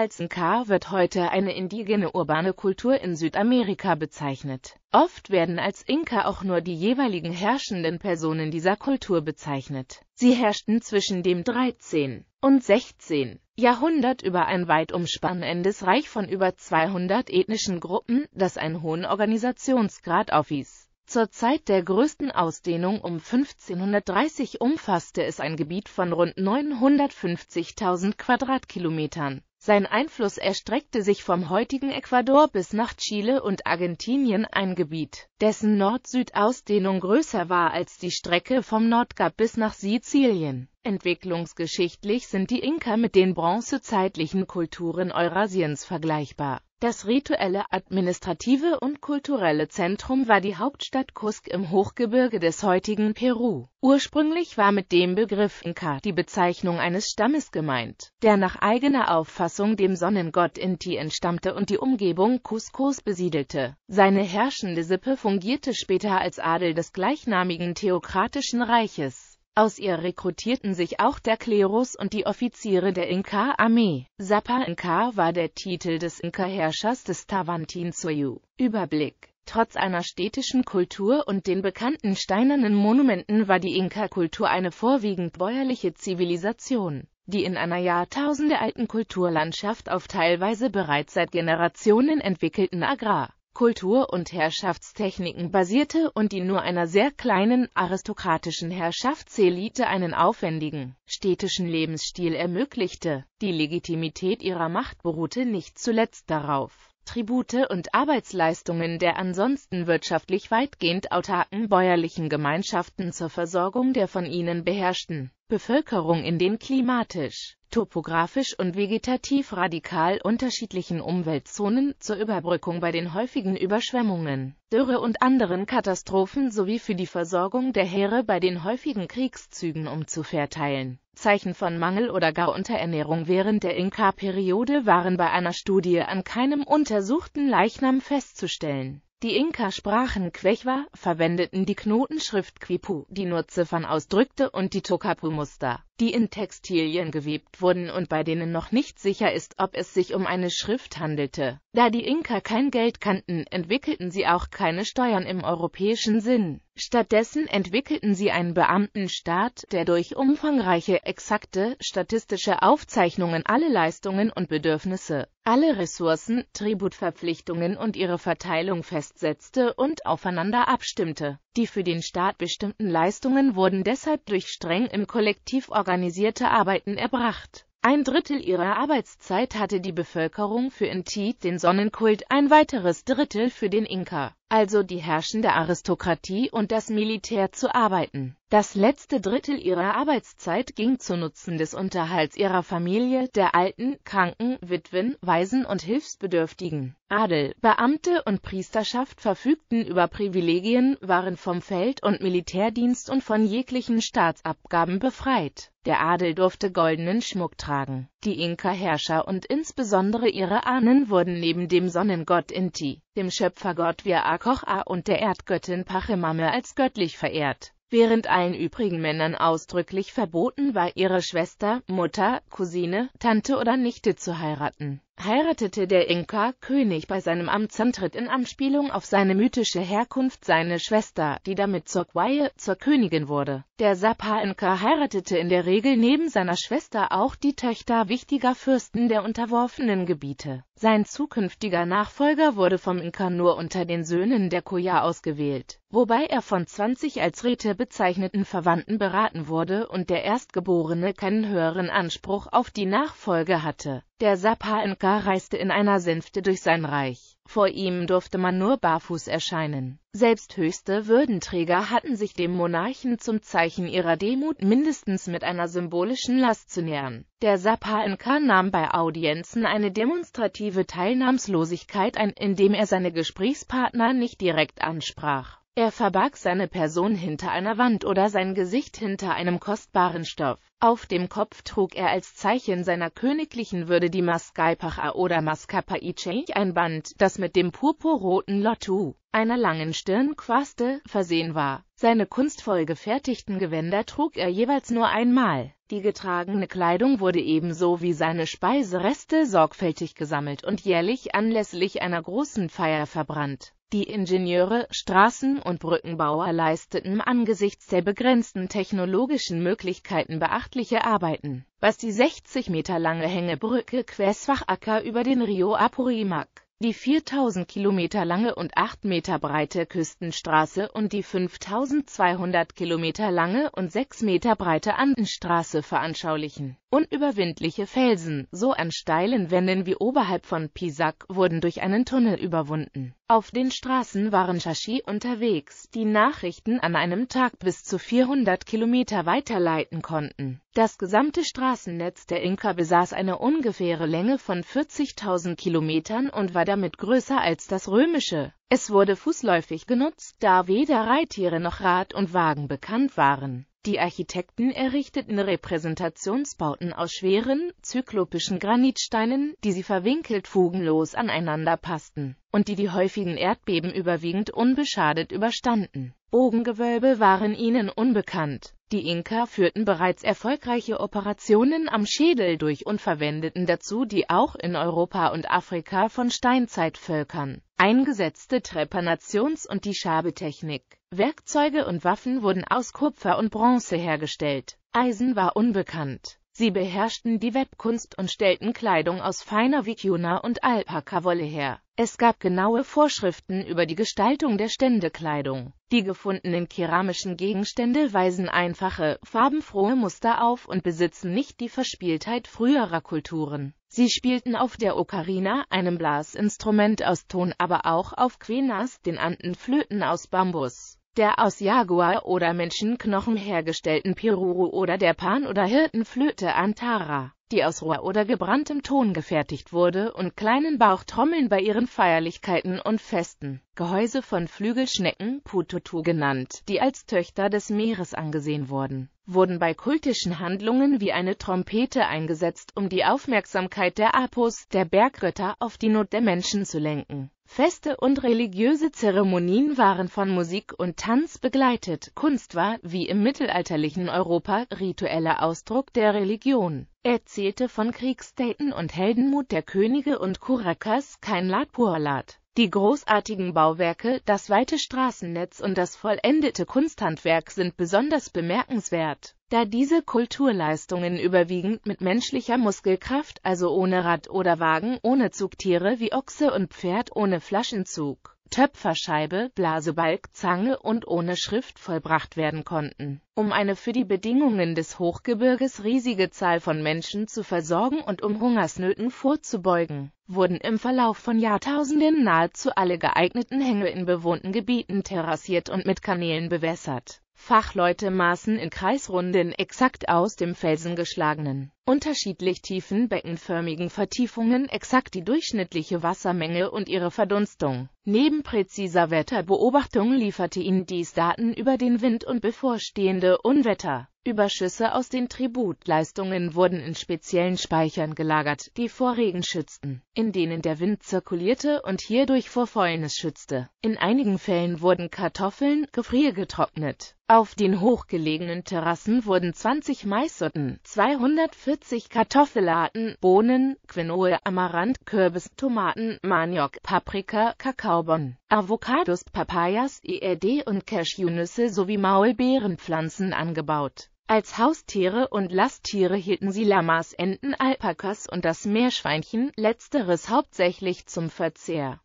Alzencar wird heute eine indigene urbane Kultur in Südamerika bezeichnet. Oft werden als Inka auch nur die jeweiligen herrschenden Personen dieser Kultur bezeichnet. Sie herrschten zwischen dem 13. und 16. Jahrhundert über ein weit umspannendes Reich von über 200 ethnischen Gruppen, das einen hohen Organisationsgrad aufwies. Zur Zeit der größten Ausdehnung um 1530 umfasste es ein Gebiet von rund 950.000 Quadratkilometern. Sein Einfluss erstreckte sich vom heutigen Ecuador bis nach Chile und Argentinien, ein Gebiet, dessen Nord-Süd-Ausdehnung größer war als die Strecke vom Nordkap bis nach Sizilien. Entwicklungsgeschichtlich sind die Inka mit den bronzezeitlichen Kulturen Eurasiens vergleichbar das rituelle, administrative und kulturelle Zentrum war die Hauptstadt Cusc im Hochgebirge des heutigen Peru. Ursprünglich war mit dem Begriff Inka die Bezeichnung eines Stammes gemeint, der nach eigener Auffassung dem Sonnengott Inti entstammte und die Umgebung Cuscos besiedelte. Seine herrschende Sippe fungierte später als Adel des gleichnamigen theokratischen Reiches. Aus ihr rekrutierten sich auch der Klerus und die Offiziere der Inka-Armee. Sapa Inka war der Titel des Inka-Herrschers des Tawantin Soyu. Überblick Trotz einer städtischen Kultur und den bekannten steinernen Monumenten war die Inka-Kultur eine vorwiegend bäuerliche Zivilisation, die in einer jahrtausendealten Kulturlandschaft auf teilweise bereits seit Generationen entwickelten Agrar- Kultur- und Herrschaftstechniken basierte und die nur einer sehr kleinen aristokratischen Herrschaftselite einen aufwendigen, städtischen Lebensstil ermöglichte. Die Legitimität ihrer Macht beruhte nicht zuletzt darauf, Tribute und Arbeitsleistungen der ansonsten wirtschaftlich weitgehend autarken bäuerlichen Gemeinschaften zur Versorgung der von ihnen beherrschten Bevölkerung in den klimatisch, topografisch und vegetativ radikal unterschiedlichen Umweltzonen zur Überbrückung bei den häufigen Überschwemmungen, Dürre und anderen Katastrophen sowie für die Versorgung der Heere bei den häufigen Kriegszügen umzuverteilen. Zeichen von Mangel oder gar Unterernährung während der Inka-Periode waren bei einer Studie an keinem untersuchten Leichnam festzustellen die Inka sprachen Quechua, verwendeten die Knotenschrift Quipu, die nur Ziffern ausdrückte und die Tokapu-Muster die in Textilien gewebt wurden und bei denen noch nicht sicher ist, ob es sich um eine Schrift handelte. Da die Inka kein Geld kannten, entwickelten sie auch keine Steuern im europäischen Sinn. Stattdessen entwickelten sie einen Beamtenstaat, der durch umfangreiche, exakte, statistische Aufzeichnungen alle Leistungen und Bedürfnisse, alle Ressourcen, Tributverpflichtungen und ihre Verteilung festsetzte und aufeinander abstimmte. Die für den Staat bestimmten Leistungen wurden deshalb durch streng im Kollektiv organisierte Arbeiten erbracht. Ein Drittel ihrer Arbeitszeit hatte die Bevölkerung für Intit den Sonnenkult, ein weiteres Drittel für den Inka also die herrschende Aristokratie und das Militär zu arbeiten. Das letzte Drittel ihrer Arbeitszeit ging zu Nutzen des Unterhalts ihrer Familie, der Alten, Kranken, Witwen, Waisen und Hilfsbedürftigen. Adel, Beamte und Priesterschaft verfügten über Privilegien, waren vom Feld- und Militärdienst und von jeglichen Staatsabgaben befreit. Der Adel durfte goldenen Schmuck tragen. Die Inka-Herrscher und insbesondere ihre Ahnen wurden neben dem Sonnengott Inti, dem Schöpfergott Viaak Koch-A und der Erdgöttin Pachemame als göttlich verehrt, während allen übrigen Männern ausdrücklich verboten war, ihre Schwester, Mutter, Cousine, Tante oder Nichte zu heiraten heiratete der Inka-König bei seinem Amtsantritt in Anspielung auf seine mythische Herkunft seine Schwester, die damit zur Kwaye, zur Königin wurde. Der Sapa-Inka heiratete in der Regel neben seiner Schwester auch die Töchter wichtiger Fürsten der unterworfenen Gebiete. Sein zukünftiger Nachfolger wurde vom Inka nur unter den Söhnen der Koya ausgewählt, wobei er von 20 als Räte bezeichneten Verwandten beraten wurde und der Erstgeborene keinen höheren Anspruch auf die Nachfolge hatte. Der Sappa Nkar reiste in einer Sänfte durch sein Reich. Vor ihm durfte man nur barfuß erscheinen. Selbst höchste Würdenträger hatten sich dem Monarchen zum Zeichen ihrer Demut mindestens mit einer symbolischen Last zu nähern. Der Sappa Nkar nahm bei Audienzen eine demonstrative Teilnahmslosigkeit ein, indem er seine Gesprächspartner nicht direkt ansprach. Er verbarg seine Person hinter einer Wand oder sein Gesicht hinter einem kostbaren Stoff. Auf dem Kopf trug er als Zeichen seiner königlichen Würde die Maskaipacha oder Maskapaiche, ein Band, das mit dem purpurroten Lotu, einer langen Stirnquaste, versehen war. Seine kunstvoll gefertigten Gewänder trug er jeweils nur einmal. Die getragene Kleidung wurde ebenso wie seine Speisereste sorgfältig gesammelt und jährlich anlässlich einer großen Feier verbrannt. Die Ingenieure, Straßen- und Brückenbauer leisteten angesichts der begrenzten technologischen Möglichkeiten beachtliche Arbeiten, was die 60 Meter lange Hängebrücke Quersfachacker über den Rio Apurimac die 4000 Kilometer lange und 8 Meter breite Küstenstraße und die 5200 Kilometer lange und 6 Meter breite Andenstraße veranschaulichen Unüberwindliche Felsen, so an steilen Wänden wie oberhalb von Pisac, wurden durch einen Tunnel überwunden. Auf den Straßen waren Chassis unterwegs, die Nachrichten an einem Tag bis zu 400 Kilometer weiterleiten konnten. Das gesamte Straßennetz der Inka besaß eine ungefähre Länge von 40.000 Kilometern und war damit größer als das römische. Es wurde fußläufig genutzt, da weder Reittiere noch Rad und Wagen bekannt waren. Die Architekten errichteten Repräsentationsbauten aus schweren, zyklopischen Granitsteinen, die sie verwinkelt fugenlos aneinander passten und die die häufigen Erdbeben überwiegend unbeschadet überstanden Bogengewölbe waren ihnen unbekannt. Die Inka führten bereits erfolgreiche Operationen am Schädel durch und verwendeten dazu die auch in Europa und Afrika von Steinzeitvölkern eingesetzte Trepanations- und die Schabetechnik. Werkzeuge und Waffen wurden aus Kupfer und Bronze hergestellt. Eisen war unbekannt. Sie beherrschten die Webkunst und stellten Kleidung aus feiner Vicuna und Alpaka-Wolle her. Es gab genaue Vorschriften über die Gestaltung der Ständekleidung. Die gefundenen keramischen Gegenstände weisen einfache, farbenfrohe Muster auf und besitzen nicht die Verspieltheit früherer Kulturen. Sie spielten auf der Ocarina, einem Blasinstrument aus Ton, aber auch auf Quenas, den Andenflöten aus Bambus der aus Jaguar- oder Menschenknochen hergestellten Piruru oder der Pan- oder Hirtenflöte Antara, die aus Rohr oder gebranntem Ton gefertigt wurde und kleinen Bauchtrommeln bei ihren Feierlichkeiten und Festen. Gehäuse von Flügelschnecken, Pututu genannt, die als Töchter des Meeres angesehen wurden, wurden bei kultischen Handlungen wie eine Trompete eingesetzt, um die Aufmerksamkeit der Apus, der Bergritter, auf die Not der Menschen zu lenken. Feste und religiöse Zeremonien waren von Musik und Tanz begleitet. Kunst war, wie im mittelalterlichen Europa, ritueller Ausdruck der Religion. Erzählte von Kriegsdaten und Heldenmut der Könige und Kurakas, kein Latpurlat. Die großartigen Bauwerke, das weite Straßennetz und das vollendete Kunsthandwerk sind besonders bemerkenswert da diese Kulturleistungen überwiegend mit menschlicher Muskelkraft, also ohne Rad oder Wagen, ohne Zugtiere wie Ochse und Pferd, ohne Flaschenzug, Töpferscheibe, Blasebalg, Zange und ohne Schrift vollbracht werden konnten, um eine für die Bedingungen des Hochgebirges riesige Zahl von Menschen zu versorgen und um Hungersnöten vorzubeugen, wurden im Verlauf von Jahrtausenden nahezu alle geeigneten Hänge in bewohnten Gebieten terrassiert und mit Kanälen bewässert. Fachleute maßen in Kreisrunden exakt aus dem Felsen geschlagenen unterschiedlich tiefen beckenförmigen Vertiefungen exakt die durchschnittliche Wassermenge und ihre Verdunstung. Neben präziser Wetterbeobachtung lieferte ihnen dies Daten über den Wind und bevorstehende Unwetter. Überschüsse aus den Tributleistungen wurden in speziellen Speichern gelagert, die vor Regen schützten, in denen der Wind zirkulierte und hierdurch vor Fäulnis schützte. In einigen Fällen wurden Kartoffeln gefriergetrocknet. Auf den hochgelegenen Terrassen wurden 20 Maissorten, 240 40 Kartoffelarten, Bohnen, Quinoa, Amaranth, Kürbis, Tomaten, Maniok, Paprika, Kakaobon, Avocados, Papayas, IRD e und Cashewnüsse sowie Maulbeerenpflanzen angebaut. Als Haustiere und Lasttiere hielten sie Lamas, Enten, Alpakas und das Meerschweinchen, letzteres hauptsächlich zum Verzehr.